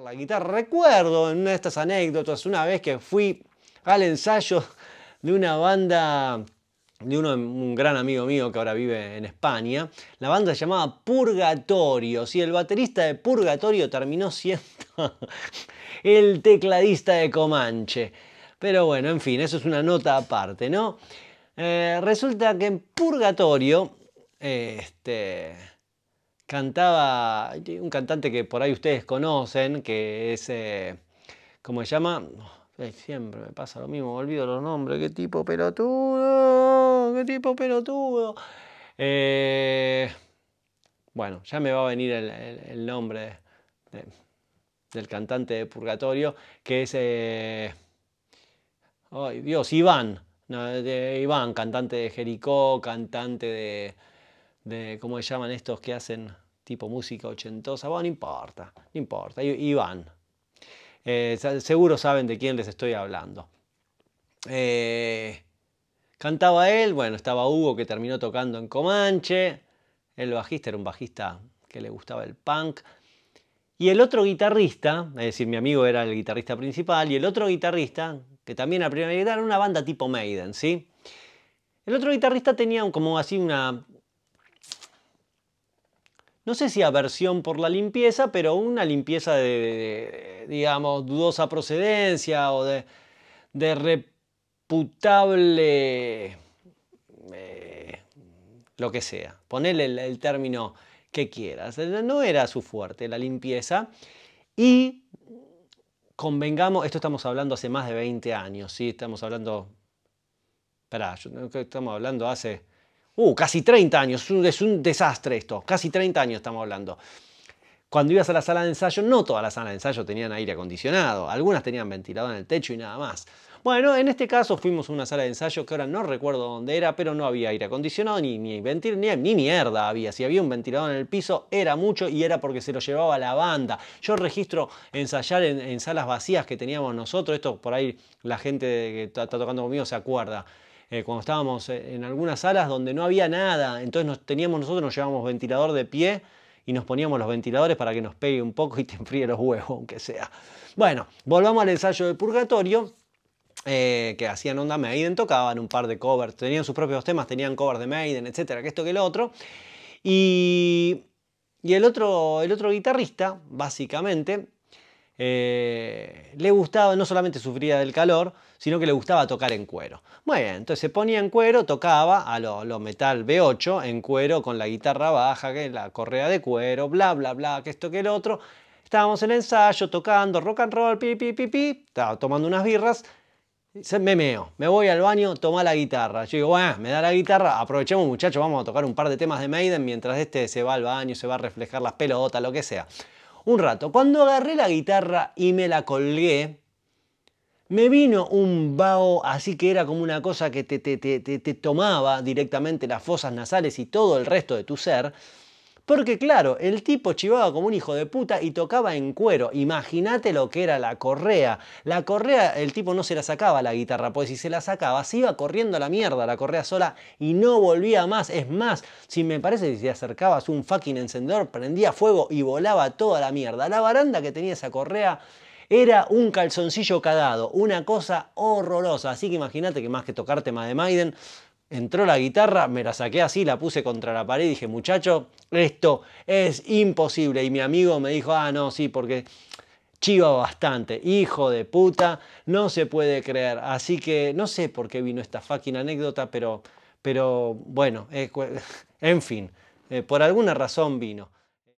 la guitarra. Recuerdo en una de estas anécdotas una vez que fui al ensayo de una banda de uno, un gran amigo mío que ahora vive en España. La banda se llamaba Purgatorio. y el baterista de Purgatorio terminó siendo el tecladista de Comanche. Pero bueno, en fin, eso es una nota aparte, ¿no? Eh, resulta que en Purgatorio, este, cantaba un cantante que por ahí ustedes conocen, que es, eh, ¿cómo se llama? siempre me pasa lo mismo, olvido los nombres, qué tipo pelotudo, qué tipo pelotudo. Eh, bueno, ya me va a venir el, nombre del cantante de Purgatorio, que es, eh, Dios, Iván, Iván, cantante de Jericó, cantante de de, ¿cómo se llaman estos que hacen tipo música ochentosa? Bueno, no importa, no importa, Iván. Eh, seguro saben de quién les estoy hablando. Eh, cantaba él, bueno, estaba Hugo que terminó tocando en Comanche, el bajista era un bajista que le gustaba el punk, y el otro guitarrista, es decir, mi amigo era el guitarrista principal, y el otro guitarrista, que también a primera era una banda tipo Maiden, ¿sí? El otro guitarrista tenía como así una no sé si aversión por la limpieza, pero una limpieza de, digamos, dudosa procedencia o de, reputable, eh, lo que sea. Ponele el, término que quieras. Eh, no era su fuerte la limpieza. Y convengamos, esto estamos hablando hace más de 20 años, ¿sí? Estamos hablando, espera, estamos hablando hace Uh, casi 30 años, es un, desastre esto, casi 30 años estamos hablando. Cuando ibas a la sala de ensayo, no todas las salas de ensayo tenían aire acondicionado, algunas tenían ventilador en el techo y nada más. Bueno, en este caso fuimos a una sala de ensayo que ahora no recuerdo dónde era, pero no había aire acondicionado ni, ni ni, ni mierda había. Si había un ventilador en el piso era mucho y era porque se lo llevaba la banda. Yo registro ensayar en, salas vacías que teníamos nosotros, esto por ahí la gente que está tocando conmigo se acuerda. Eh, cuando estábamos eh, en algunas salas donde no había nada, entonces nos teníamos nosotros, nos llevábamos ventilador de pie y nos poníamos los ventiladores para que nos pegue un poco y te enfríe los huevos, aunque sea. Bueno, volvamos al ensayo de Purgatorio. Eh, que hacían onda Maiden, tocaban un par de covers, tenían sus propios temas, tenían covers de Maiden, etcétera, que esto que el otro. Y, y el, otro, el otro guitarrista, básicamente, eh, le gustaba, no solamente sufría del calor, sino que le gustaba tocar en cuero. Muy bien, entonces se ponía en cuero, tocaba a lo, metal B8 en cuero con la guitarra baja, que la correa de cuero, bla, bla, bla, que esto, que el otro. Estábamos en el ensayo tocando rock and roll, pipi pi, pi, estaba tomando unas birras. me meo, me voy al baño, toma la guitarra. Yo digo, bueno, me da la guitarra, aprovechemos muchachos, vamos a tocar un par de temas de Maiden mientras este se va al baño, se va a reflejar las pelotas, lo que sea un rato. Cuando agarré la guitarra y me la colgué, me vino un vaho, así que era como una cosa que te, te, te, te tomaba directamente las fosas nasales y todo el resto de tu ser. Porque claro, el tipo chivaba como un hijo de puta y tocaba en cuero. Imagínate lo que era la correa. La correa, el tipo no se la sacaba la guitarra, pues si se la sacaba, se iba corriendo a la mierda la correa sola y no volvía más. Es más, si me parece si si acercabas un fucking encendedor, prendía fuego y volaba toda la mierda. La baranda que tenía esa correa era un calzoncillo cadado, una cosa horrorosa. Así que imagínate que más que tocar tema de Maiden, entró la guitarra, me la saqué así, la puse contra la pared y dije, muchacho, esto es imposible. Y mi amigo me dijo, ah, no, sí, porque chiva bastante, hijo de puta, no se puede creer. Así que no sé por qué vino esta fucking anécdota, pero, pero bueno, en fin, eh, por alguna razón vino.